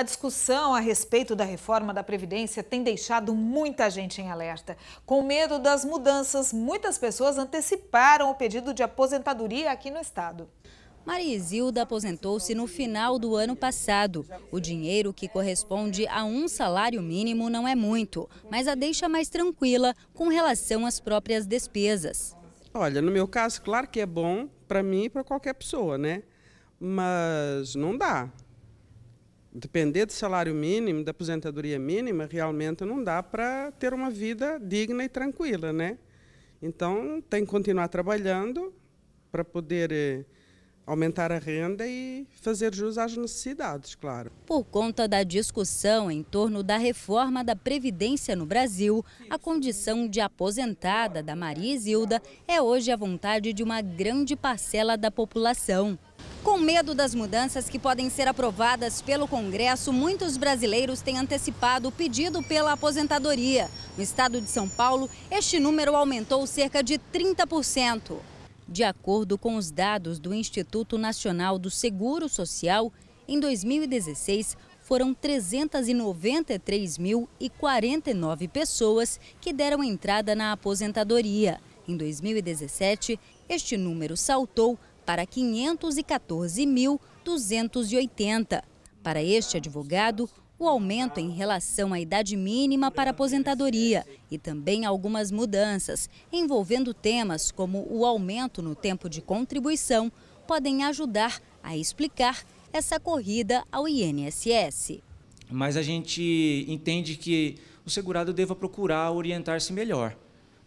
A discussão a respeito da reforma da Previdência tem deixado muita gente em alerta. Com medo das mudanças, muitas pessoas anteciparam o pedido de aposentadoria aqui no Estado. Maria Isilda aposentou-se no final do ano passado. O dinheiro que corresponde a um salário mínimo não é muito, mas a deixa mais tranquila com relação às próprias despesas. Olha, no meu caso, claro que é bom para mim e para qualquer pessoa, né? Mas não dá depender do salário mínimo, da aposentadoria mínima, realmente não dá para ter uma vida digna e tranquila, né? Então, tem que continuar trabalhando para poder eh, aumentar a renda e fazer jus às necessidades, claro. Por conta da discussão em torno da reforma da Previdência no Brasil, a condição de aposentada da Maria Isilda é hoje a vontade de uma grande parcela da população. Com medo das mudanças que podem ser aprovadas pelo Congresso, muitos brasileiros têm antecipado o pedido pela aposentadoria. No estado de São Paulo, este número aumentou cerca de 30%. De acordo com os dados do Instituto Nacional do Seguro Social, em 2016 foram 393.049 pessoas que deram entrada na aposentadoria. Em 2017, este número saltou para 514.280. Para este advogado, o aumento em relação à idade mínima para aposentadoria e também algumas mudanças envolvendo temas como o aumento no tempo de contribuição podem ajudar a explicar essa corrida ao INSS. Mas a gente entende que o segurado deva procurar orientar-se melhor,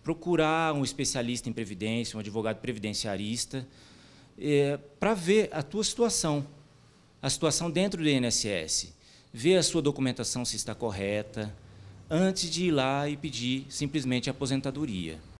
procurar um especialista em previdência, um advogado previdenciarista, é, para ver a tua situação, a situação dentro do INSS, ver a sua documentação se está correta, antes de ir lá e pedir simplesmente aposentadoria.